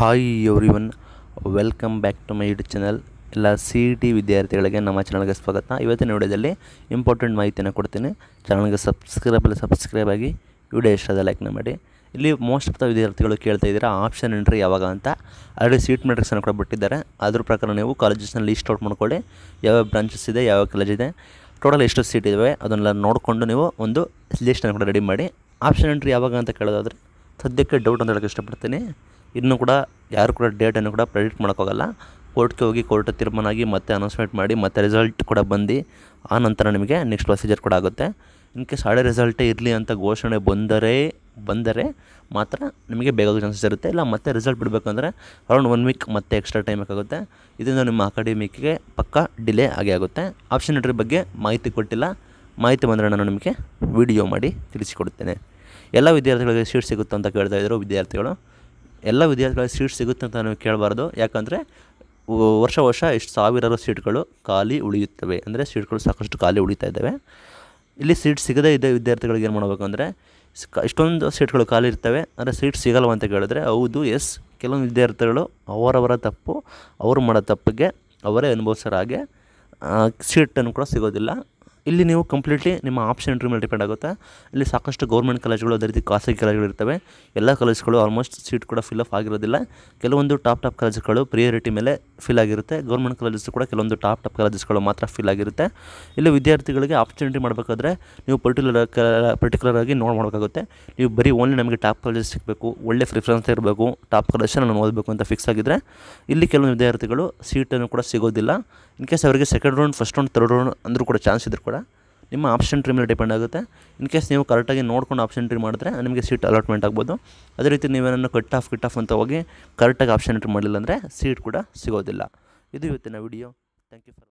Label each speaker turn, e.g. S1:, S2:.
S1: hi everyone welcome back to my YouTube channel ಎಲ್ಲ C E T ವಿದ್ಯಾರ್ಥಿಗಳಿಗೆ ನಮ್ಮ ಚಾನಲ್ಗೆ ಸ್ವಾಗತ ಇವತ್ತಿನ ವಿಡಿಯೋದಲ್ಲಿ ಇಂಪಾರ್ಟೆಂಟ್ ಮಾಹಿತಿಯನ್ನು ಕೊಡ್ತೀನಿ ಚಾನಲ್ಗೆ ಸಬ್ಸ್ಕ್ರೈಬಲ್ಲಿ ಸಬ್ಸ್ಕ್ರೈಬ್ ಆಗಿ ವಿಡಿಯೋ ಇಷ್ಟದ ಲೈಕ್ನ ಮಾಡಿ ಇಲ್ಲಿ ಮೋಸ್ಟ್ ಆಫ್ ದ ವಿದ್ಯಾರ್ಥಿಗಳು ಕೇಳ್ತಾ ಇದ್ದೀರಾ ಆಪ್ಷನ್ ಎಂಟ್ರಿ ಯಾವಾಗ ಅಂತ ಆಲ್ರೆಡಿ ಸೀಟ್ ಮೆಟ್ರಿಕ್ಸನ್ನು ಕೂಡ ಬಿಟ್ಟಿದ್ದಾರೆ ಅದ್ರ ಪ್ರಕಾರ ನೀವು ಕಾಲೇಜಸ್ನ ಲೀಸ್ಟ್ ಔಟ್ ಮಾಡ್ಕೊಳ್ಳಿ ಯಾವ್ಯಾವ ಬ್ರಾಂಚಸ್ ಇದೆ ಯಾವ್ಯಾವ ಕಾಲೇಜ್ ಇದೆ ಟೋಟಲ್ ಎಷ್ಟು ಸೀಟ್ ಇದಾವೆ ಅದನ್ನೆಲ್ಲ ನೋಡಿಕೊಂಡು ನೀವು ಒಂದು ಲೀಸ್ಟನ್ನು ಕೂಡ ರೆಡಿ ಮಾಡಿ ಆಪ್ಷನ್ ಎಂಟ್ರಿ ಯಾವಾಗ ಅಂತ ಕೇಳೋದಾದರೆ ಸದ್ಯಕ್ಕೆ ಡೌಟ್ ಅಂತ ಹೇಳೋಕ್ಕೆ ಇಷ್ಟಪಡ್ತೀನಿ ಇನ್ನೂ ಕೂಡ ಯಾರು ಕೂಡ ಡೇಟನ್ನು ಕೂಡ ಪ್ರೆಡಿಕ್ಟ್ ಮಾಡೋಕ್ಕಾಗಲ್ಲ ಕೋರ್ಟ್ಗೆ ಹೋಗಿ ಕೋರ್ಟ್ ಆಗಿ ಮತ್ತೆ ಅನೌನ್ಸ್ಮೆಂಟ್ ಮಾಡಿ ಮತ್ತೆ ರಿಸಲ್ಟ್ ಕೂಡ ಬಂದು ಆ ನಂತರ ನಿಮಗೆ ನೆಕ್ಸ್ಟ್ ಪ್ರೊಸೀಜರ್ ಕೂಡ ಆಗುತ್ತೆ ಇನ್ ಕೇಸ್ ಹಳೆ ರಿಸಲ್ಟೇ ಇರಲಿ ಅಂತ ಘೋಷಣೆ ಬಂದರೆ ಬಂದರೆ ಮಾತ್ರ ನಿಮಗೆ ಬೇಗ ಚಾನ್ಸಸ್ ಇರುತ್ತೆ ಇಲ್ಲ ಮತ್ತೆ ರಿಸಲ್ಟ್ ಬಿಡಬೇಕಂದ್ರೆ ಅರೌಂಡ್ ಒನ್ ವೀಕ್ ಮತ್ತೆ ಎಕ್ಸ್ಟ್ರಾ ಟೈಮ್ ಬೇಕಾಗುತ್ತೆ ಇದರಿಂದ ನಿಮ್ಮ ಅಕಾಡೆಮಿಕ್ಗೆ ಪಕ್ಕ ಡಿಲೇ ಆಗೇ ಆಗುತ್ತೆ ಆಪ್ಷನ್ ಇಟ್ರ ಬಗ್ಗೆ ಮಾಹಿತಿ ಕೊಟ್ಟಿಲ್ಲ ಮಾಹಿತಿ ಬಂದರೆ ನಾನು ನಿಮಗೆ ವಿಡಿಯೋ ಮಾಡಿ ತಿಳಿಸಿಕೊಡುತ್ತೇನೆ ಎಲ್ಲ ವಿದ್ಯಾರ್ಥಿಗಳಿಗೆ ಸೀಟ್ ಅಂತ ಕೇಳ್ತಾ ಇದ್ದರು ವಿದ್ಯಾರ್ಥಿಗಳು ಎಲ್ಲ ವಿದ್ಯಾರ್ಥಿಗಳಿಗೆ ಸೀಟ್ ಸಿಗುತ್ತೆ ಅಂತ ನಾವು ಕೇಳಬಾರ್ದು ಯಾಕಂದರೆ ವರ್ಷ ವರ್ಷ ಇಷ್ಟು ಸಾವಿರಾರು ಸೀಟ್ಗಳು ಖಾಲಿ ಉಳಿಯುತ್ತವೆ ಅಂದರೆ ಸೀಟ್ಗಳು ಸಾಕಷ್ಟು ಖಾಲಿ ಉಳಿತಾ ಇದ್ದಾವೆ ಇಲ್ಲಿ ಸೀಟ್ ಸಿಗದೇ ಇದ್ದ ವಿದ್ಯಾರ್ಥಿಗಳಿಗೆ ಏನು ಮಾಡಬೇಕು ಅಂದರೆ ಇಷ್ಟೊಂದು ಸೀಟ್ಗಳು ಖಾಲಿ ಇರ್ತವೆ ಅಂದರೆ ಸೀಟ್ ಸಿಗಲ್ವ ಅಂತ ಕೇಳಿದ್ರೆ ಹೌದು ಎಸ್ ಕೆಲವೊಂದು ವಿದ್ಯಾರ್ಥಿಗಳು ಅವರವರ ತಪ್ಪು ಅವರು ಮಾಡೋ ತಪ್ಪಿಗೆ ಅವರೇ ಅನುಭವಿಸೋರ ಹಾಗೆ ಸೀಟನ್ನು ಕೂಡ ಸಿಗೋದಿಲ್ಲ ಇಲ್ಲಿ ನೀವು ಕಂಪ್ಲೀಟ್ಲಿ ನಿಮ್ಮ ಆಪ್ಷನ್ ಇಂಟ್ರಿ ಮೇಲೆ ಡಿಪೆಂಡ್ ಆಗುತ್ತೆ ಇಲ್ಲಿ ಸಾಕಷ್ಟು ಗೌರ್ಮೆಂಟ್ ಕಾಲೇಜುಗಳು ಅದೇ ರೀತಿ ಖಾಸಗಿ ಕಾಲೇಜ್ಗಳು ಇರ್ತವೆ ಎಲ್ಲ ಕಾಲೇಜ್ಗಳು ಆಲ್ಮೋಸ್ಟ್ ಸೀಟ್ ಕೂಡ ಫಿಲ್ ಅಪ್ ಆಗಿರೋದಿಲ್ಲ ಕೆಲವೊಂದು ಟಾಪ್ ಟಾಪ್ ಕಾಲೇಜುಗಳು ಪ್ರಿಯಾರಿಟಿ ಮೇಲೆ ಫಿಲ್ ಆಗಿರುತ್ತೆ ಗೌರ್ಮೆಂಟ್ ಕಾಲೇಜಸ್ ಕೂಡ ಕೆಲವೊಂದು ಟಾಪ್ ಟಾಪ್ ಕಾಲೇಜಸ್ಗಳು ಮಾತ್ರ ಫಿಲ್ ಆಗಿರುತ್ತೆ ಇಲ್ಲಿ ವಿದ್ಯಾರ್ಥಿಗಳಿಗೆ ಆಪರ್ಚುನಿಟಿ ಮಾಡಬೇಕಾದ್ರೆ ನೀವು ಪರ್ಟಿಕ್ಯುಲರ್ ಪರ್ಟಿಕ್ಯುಲರ್ ಆಗಿ ನೋಡಿ ಮಾಡಬೇಕಾಗುತ್ತೆ ನೀವು ಬರೀ ಓನ್ಲಿ ನಮಗೆ ಟಾಪ್ ಕಾಲೇಜಸ್ ಸಿಗಬೇಕು ಒಳ್ಳೆ ಪ್ರಿಫರೆನ್ಸ್ ಇರಬೇಕು ಟಾಪ್ ಕಾಲೇಜನ್ನು ನಾನು ಓದಬೇಕು ಅಂತ ಫಿಕ್ಸ್ ಆಗಿದ್ದರೆ ಇಲ್ಲಿ ಕೆಲವೊಂದು ವಿದ್ಯಾರ್ಥಿಗಳು ಸೀಟನ್ನು ಕೂಡ ಸಿಗೋದಿಲ್ಲ ಇನ್ ಕೇಸ್ ಅವರಿಗೆ second round first round third round ಅಂದರೂ ಕೂಡ ಚಾನ್ಸ್ ಇದ್ದರೂ ಕೂಡ ನಿಮ್ಮ ಆಪ್ಷನ್ ಟ್ರೀ ಮೇಲೆ ಡಿಪೆಂಡ್ ಆಗುತ್ತೆ ಇನ್ ಕೇಸ್ ನೀವು ಕರೆಕ್ಟಾಗಿ ನೋಡ್ಕೊಂಡು ಆಪ್ಷನ್ ಟ್ರೀ ಮಾಡಿದ್ರೆ ನಿಮಗೆ ಸೀಟ್ ಅಲಾಟ್ಮೆಂಟ್ ಆಗ್ಬೋದು ಅದೇ ರೀತಿ ನೀವೇನನ್ನು ಕಟ್ ಆಫ್ ಕಿಟ್ ಆಫ್ ಅಂತ ಹೋಗಿ ಕರೆಕ್ಟಾಗಿ ಆಪ್ಷನ್ ಎಂಟ್ರಿ ಮಾಡಲಿಲ್ಲ ಅಂದರೆ ಸೀಟ್ ಕೂಡ ಸಿಗೋದಿಲ್ಲ ಇದು ಇವತ್ತಿನ ವಿಡಿಯೋ ಥ್ಯಾಂಕ್ ಯು ಫಾರ್